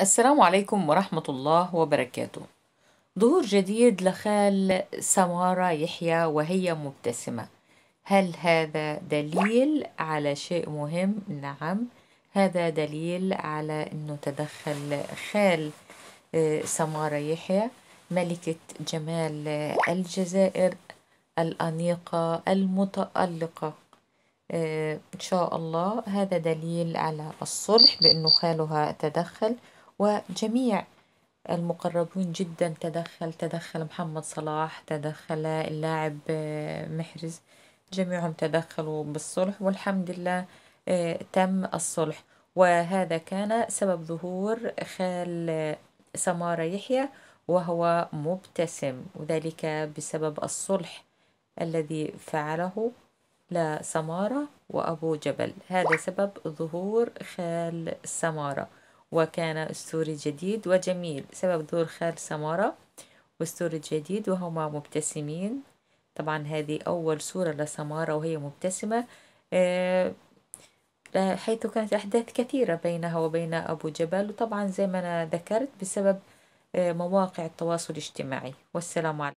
السلام عليكم ورحمة الله وبركاته ظهور جديد لخال سمارة يحيى وهي مبتسمة هل هذا دليل على شيء مهم؟ نعم هذا دليل على أنه تدخل خال آه، سمارة يحيى ملكة جمال آه، الجزائر الأنيقة المتألقة آه، إن شاء الله هذا دليل على الصلح بأنه خالها تدخل وجميع المقربين جدا تدخل تدخل محمد صلاح تدخل اللاعب آه، محرز جميعهم تدخلوا بالصلح والحمد لله آه، تم الصلح وهذا كان سبب ظهور خال آه، سمارة يحيى وهو مبتسم وذلك بسبب الصلح الذي فعله لسمارة وأبو جبل هذا سبب ظهور خال سمارة وكان أسطوري جديد وجميل سبب دور خال سمارة وأسطوري جديد وهما مبتسمين طبعا هذه أول صورة لسمارة وهي مبتسمة آه، آه، حيث كانت أحداث كثيرة بينها وبين أبو جبل وطبعا زي ما أنا ذكرت بسبب آه، مواقع التواصل الاجتماعي والسلام عليكم